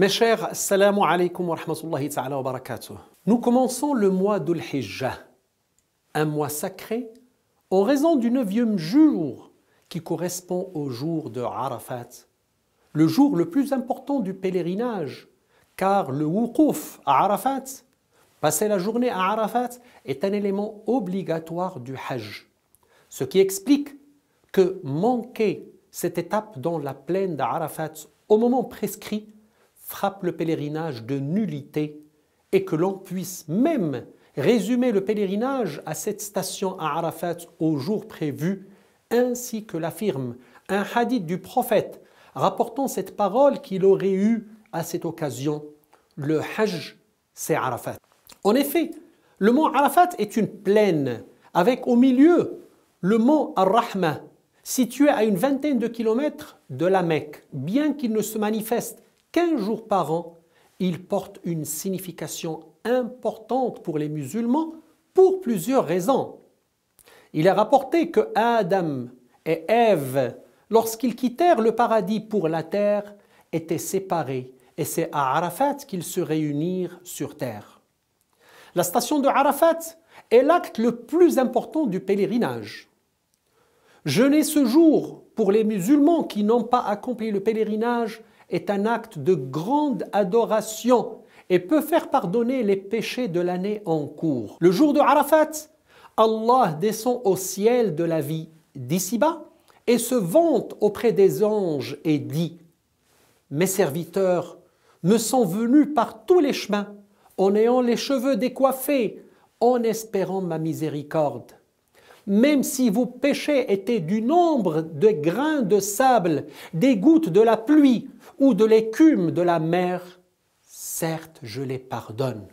Mes chers, assalamu alaikum wa rahmatullahi Nous commençons le mois de un mois sacré, en raison du neuvième jour qui correspond au jour de Arafat, le jour le plus important du pèlerinage, car le wukuf à Arafat, passer la journée à Arafat, est un élément obligatoire du Hajj, ce qui explique que manquer cette étape dans la plaine d'Arafat au moment prescrit frappe le pèlerinage de nullité et que l'on puisse même résumer le pèlerinage à cette station à Arafat au jour prévu, ainsi que l'affirme un hadith du prophète rapportant cette parole qu'il aurait eue à cette occasion. Le Hajj, c'est Arafat. En effet, le mont Arafat est une plaine avec au milieu le mont Ar-Rahma, situé à une vingtaine de kilomètres de la Mecque, bien qu'il ne se manifeste 15 jours par an, il porte une signification importante pour les musulmans pour plusieurs raisons. Il est rapporté que Adam et Ève, lorsqu'ils quittèrent le paradis pour la terre, étaient séparés et c'est à Arafat qu'ils se réunirent sur terre. La station de Arafat est l'acte le plus important du pèlerinage. Jeûner ce jour pour les musulmans qui n'ont pas accompli le pèlerinage est un acte de grande adoration et peut faire pardonner les péchés de l'année en cours. Le jour de Arafat, Allah descend au ciel de la vie d'ici-bas et se vante auprès des anges et dit Mes serviteurs me sont venus par tous les chemins, en ayant les cheveux décoiffés, en espérant ma miséricorde. Même si vos péchés étaient du nombre de grains de sable, des gouttes de la pluie ou de l'écume de la mer, certes je les pardonne.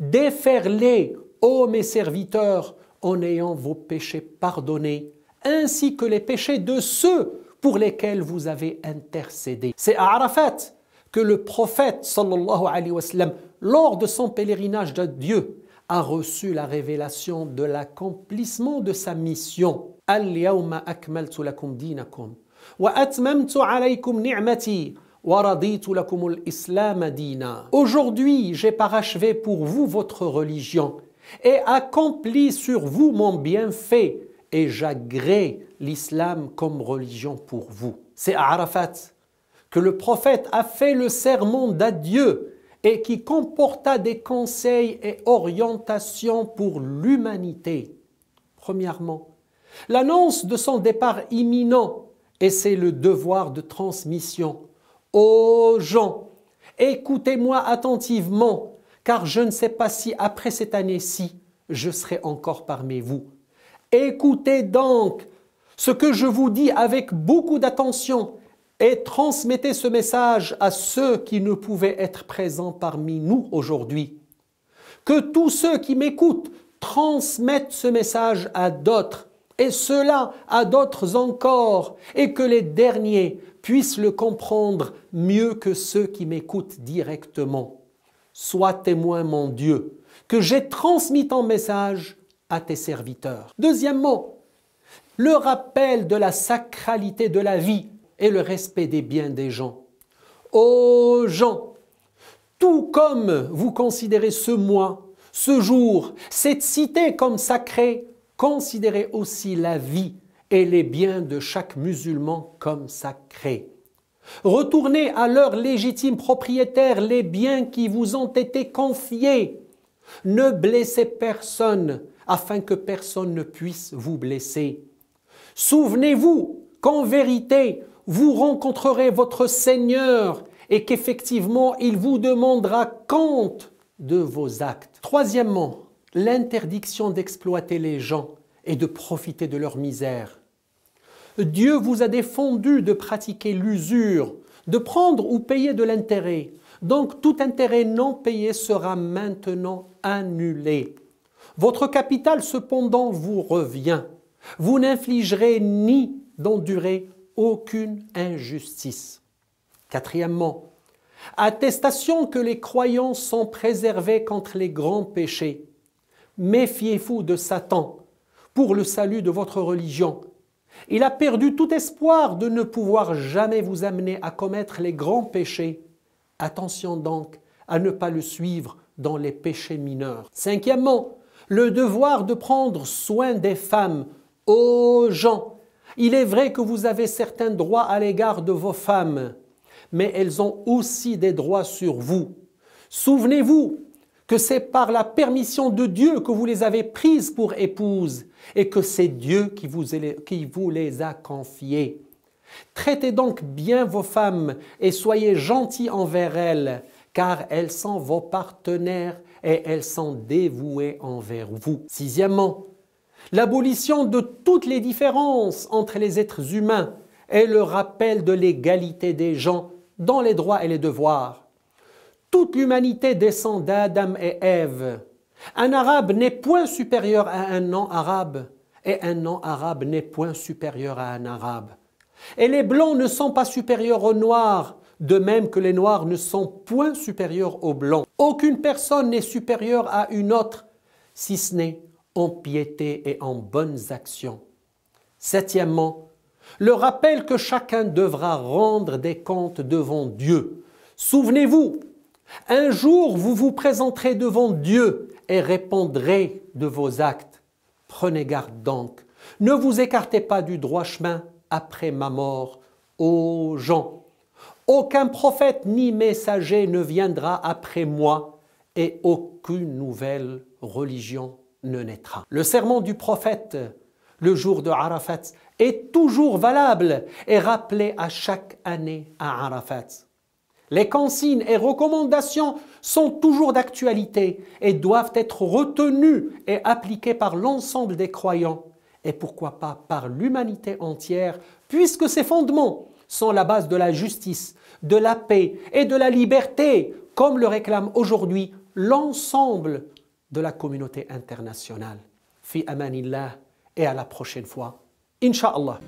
Déferlez, ô mes serviteurs, en ayant vos péchés pardonnés, ainsi que les péchés de ceux pour lesquels vous avez intercédé. C'est à Arafat que le prophète sallallahu alayhi wa sallam, lors de son pèlerinage de Dieu, a reçu la révélation de l'accomplissement de sa mission. wa Aujourd'hui, j'ai parachevé pour vous votre religion et accompli sur vous mon bienfait et j'agrée l'islam comme religion pour vous. C'est à Arafat que le prophète a fait le serment d'adieu et qui comporta des conseils et orientations pour l'humanité. Premièrement, l'annonce de son départ imminent, et c'est le devoir de transmission. Ô gens, écoutez-moi attentivement, car je ne sais pas si après cette année-ci, je serai encore parmi vous. Écoutez donc ce que je vous dis avec beaucoup d'attention et transmettez ce message à ceux qui ne pouvaient être présents parmi nous aujourd'hui. Que tous ceux qui m'écoutent transmettent ce message à d'autres, et cela à d'autres encore, et que les derniers puissent le comprendre mieux que ceux qui m'écoutent directement. Sois témoin, mon Dieu, que j'ai transmis ton message à tes serviteurs. Deuxièmement, le rappel de la sacralité de la vie et le respect des biens des gens. Ô gens, tout comme vous considérez ce mois, ce jour, cette cité comme sacrée, considérez aussi la vie et les biens de chaque musulman comme sacrés. Retournez à leurs légitimes propriétaires les biens qui vous ont été confiés. Ne blessez personne afin que personne ne puisse vous blesser. Souvenez-vous qu'en vérité, vous rencontrerez votre Seigneur et qu'effectivement, il vous demandera compte de vos actes. Troisièmement, l'interdiction d'exploiter les gens et de profiter de leur misère. Dieu vous a défendu de pratiquer l'usure, de prendre ou payer de l'intérêt. Donc tout intérêt non payé sera maintenant annulé. Votre capital cependant vous revient. Vous n'infligerez ni d'endurer aucune injustice. Quatrièmement, attestation que les croyants sont préservés contre les grands péchés. Méfiez-vous de Satan pour le salut de votre religion. Il a perdu tout espoir de ne pouvoir jamais vous amener à commettre les grands péchés. Attention donc à ne pas le suivre dans les péchés mineurs. Cinquièmement, le devoir de prendre soin des femmes. aux gens, il est vrai que vous avez certains droits à l'égard de vos femmes, mais elles ont aussi des droits sur vous. Souvenez-vous que c'est par la permission de Dieu que vous les avez prises pour épouses et que c'est Dieu qui vous, les a confiées. Traitez donc bien vos femmes et soyez gentils envers elles, car elles sont vos partenaires et elles sont dévouées envers vous. Sixièmement, l'abolition de toutes les différences entre les êtres humains est le rappel de l'égalité des gens dans les droits et les devoirs. Toute l'humanité descend d'Adam et Ève. Un arabe n'est point supérieur à un non-arabe et un non-arabe n'est point supérieur à un arabe. Et les blancs ne sont pas supérieurs aux noirs, de même que les noirs ne sont point supérieurs aux blancs. Aucune personne n'est supérieure à une autre, si ce n'est en piété et en bonnes actions. Septièmement, le rappel que chacun devra rendre des comptes devant Dieu. Souvenez-vous, un jour vous vous présenterez devant Dieu et répondrez de vos actes. Prenez garde donc, ne vous écartez pas du droit chemin après ma mort, ô gens. Aucun prophète ni messager ne viendra après moi et aucune nouvelle religion ne naîtra. Le serment du prophète le jour de Arafat est toujours valable et rappelé à chaque année à Arafat. Les consignes et recommandations sont toujours d'actualité et doivent être retenues et appliquées par l'ensemble des croyants et pourquoi pas par l'humanité entière puisque ces fondements sont la base de la justice, de la paix et de la liberté comme le réclame aujourd'hui l'ensemble de la communauté internationale. Fi amanillah et à la prochaine fois. Inch'Allah.